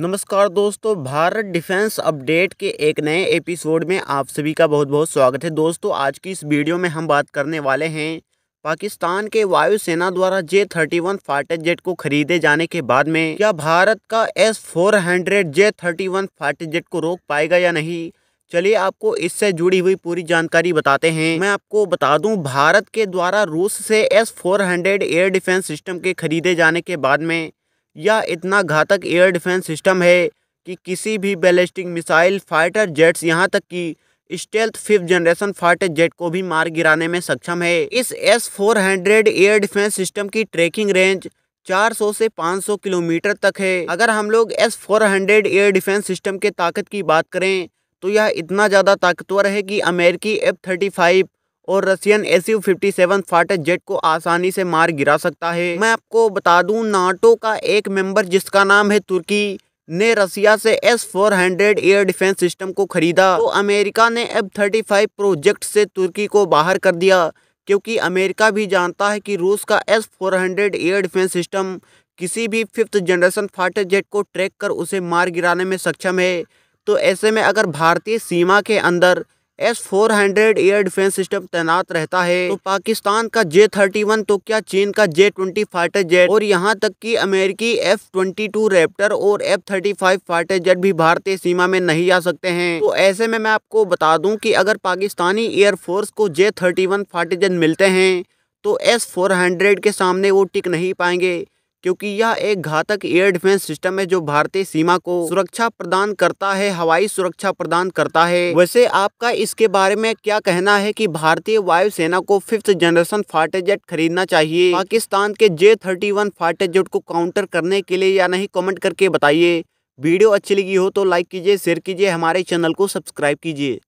नमस्कार दोस्तों Bharat defence update के एक नए एपिसोड में आप सभी का बहुत बहुत स्वागत है दोस्तों आज की इस वीडियो में हम बात करने वाले हैं पाकिस्तान के वायुसेना द्वारा J thirty one fighter jet को खरीदे जाने के बाद में क्या भारत का S four hundred J thirty one fighter jet को रोक पाएगा या नहीं चलिए आपको इससे जुड़ी हुई पूरी जानकारी बताते हैं मैं आपको बता दूं भारत के द्वारा रूस से S four hundred air defence system के खरीदे जाने के बाद में यह इतना घातक एयर डिफेंस सिस्टम है कि किसी भी बैलिस्टिक मिसाइल फाइटर जेट्स यहां तक कि stealth fifth generation fighter jet को भी मार गिराने में सक्षम है इस S four hundred air defence system की ट्रैकिंग रेंज 400 से 500 किलोमीटर तक है अगर हम लोग S four hundred air defence system के ताकत की बात करें तो यह इतना ज़्यादा ताकतवर है कि अमेरिकी एफ थर्टी फाइव और Russian S U fifty seven fighter jet को आसानी से मार गिरा सकता है मैं आपको बता दूं नाटो का एक मेंबर जिसका नाम है तुर्की ने रसिया से S four hundred air defence system को खरीदा तो अमेरिका ने एफ थर्टी फाइव प्रोजेक्ट से तुर्की को बाहर कर दिया क्योंकि अमेरिका भी जानता है कि रूस का S four hundred air defence system किसी भी फिफ्थ जनरेशन फाटे जेट को ट्रैक कर उसे मार गिराने में सक्षम है तो ऐसे में अगर भारतीय सीमा के अंदर S four hundred air defence system तैनात रहता है तो पाकिस्तान का जे थर्टी वन तो क्या चीन का जे ट्वेंटी फाइटर जेट और यहाँ तक कि अमेरिकी एफ ट्वेंटी टू रेप्टर और F thirty five fighter jet भी भारतीय सीमा में नहीं आ सकते हैं तो ऐसे में मैं आपको बता दूं कि अगर पाकिस्तानी एयरफोर्स को J thirty one fighter jet मिलते हैं तो एस फोर हंड्रेड के सामने वो टिक नहीं पाएंगे क्योंकि यह एक घातक एयर डिफेंस सिस्टम है जो भारतीय सीमा को सुरक्षा प्रदान करता है हवाई सुरक्षा प्रदान करता है वैसे आपका इसके बारे में क्या कहना है कि भारतीय वायुसेना को फिफ्थ जनरेशन फाइटर जेट खरीदना चाहिए पाकिस्तान के J thirty one fighter jet को काउंटर करने के लिए या नहीं कमेंट करके बताइए वीडियो अच्छी लगी हो तो लाइक कीजिए शेयर कीजिए हमारे चैनल को सब्सक्राइब कीजिए